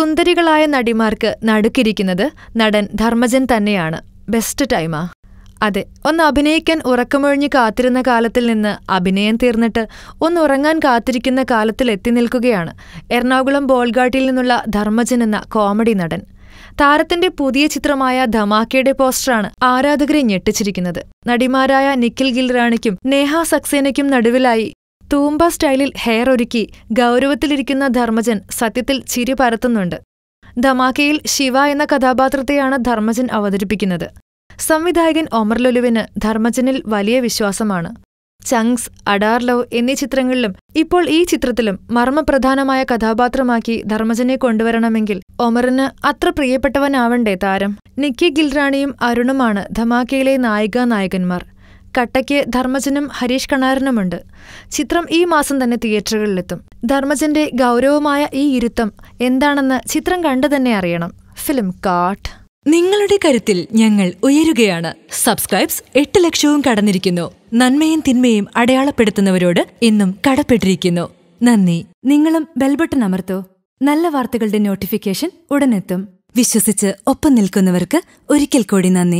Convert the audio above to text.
സുന്ദരികളായ നടിമാർക്ക് നടുക്കിരിക്കുന്നത് നടൻ ധർമ്മജൻ തന്നെയാണ് ബെസ്റ്റ് ടൈമാ അതെ ഒന്ന് അഭിനയിക്കാൻ ഉറക്കമൊഴിഞ്ഞ് കാത്തിരുന്ന കാലത്തിൽ നിന്ന് അഭിനയം തീർന്നിട്ട് ഒന്ന് ഉറങ്ങാൻ കാത്തിരിക്കുന്ന കാലത്തിൽ എത്തി നിൽക്കുകയാണ് എറണാകുളം ബോൾഗാട്ടിൽ നിന്നുള്ള ധർമ്മജൻ എന്ന കോമഡി നടൻ താരത്തിന്റെ പുതിയ ചിത്രമായ ധമാക്കയുടെ പോസ്റ്ററാണ് ആരാധകരെ ഞെട്ടിച്ചിരിക്കുന്നത് നടിമാരായ നിഖിൽ ഗിൽറാണിക്കും നേഹ സക്സേനയ്ക്കും നടുവിലായി തൂമ്പ സ്റ്റൈലിൽ ഹെയർ ഒരുക്കി ഗൗരവത്തിലിരിക്കുന്ന ധർമ്മജൻ സത്യത്തിൽ ചിരി പരത്തുന്നുണ്ട് ധമാക്കയിൽ ശിവ എന്ന കഥാപാത്രത്തെയാണ് ധർമ്മജൻ അവതരിപ്പിക്കുന്നത് സംവിധായകൻ ഒമർ ലുലുവിന് ധർമ്മജനിൽ വലിയ വിശ്വാസമാണ് ചങ്സ് അഡാർ ലവ് എന്നീ ചിത്രങ്ങളിലും ഇപ്പോൾ ഈ ചിത്രത്തിലും മർമ്മപ്രധാനമായ കഥാപാത്രമാക്കി ധർമ്മജനെ കൊണ്ടുവരണമെങ്കിൽ ഒമറിന് അത്ര പ്രിയപ്പെട്ടവനാവണ്ടേ താരം നിക്കി ഗിൽറാണിയും അരുണുമാണ് ധമാക്കയിലെ നായികാനായകന്മാർ കട്ടയ്ക്ക് ധർമ്മജനും ഹരീഷ് കണാരനുമുണ്ട് ചിത്രം ഈ മാസം തന്നെ തിയേറ്ററുകളിലെത്തും ധർമ്മജന്റെ ഗൗരവമായ ഈ ഇരുത്തം എന്താണെന്ന് ചിത്രം കണ്ടു തന്നെ അറിയണം ഫിലിം കാട്ട് നിങ്ങളുടെ കരുത്തിൽ ഞങ്ങൾ ഉയരുകയാണ് സബ്സ്ക്രൈബ്സ് എട്ട് ലക്ഷവും കടന്നിരിക്കുന്നു നന്മയും തിന്മയും അടയാളപ്പെടുത്തുന്നവരോട് ഇന്നും കടപ്പെട്ടിരിക്കുന്നു നന്ദി നിങ്ങളും ബെൽബട്ടൺ അമർത്തോ നല്ല വാർത്തകളുടെ നോട്ടിഫിക്കേഷൻ ഉടനെത്തും വിശ്വസിച്ച് ഒപ്പം നിൽക്കുന്നവർക്ക് ഒരിക്കൽ കൂടി നന്ദി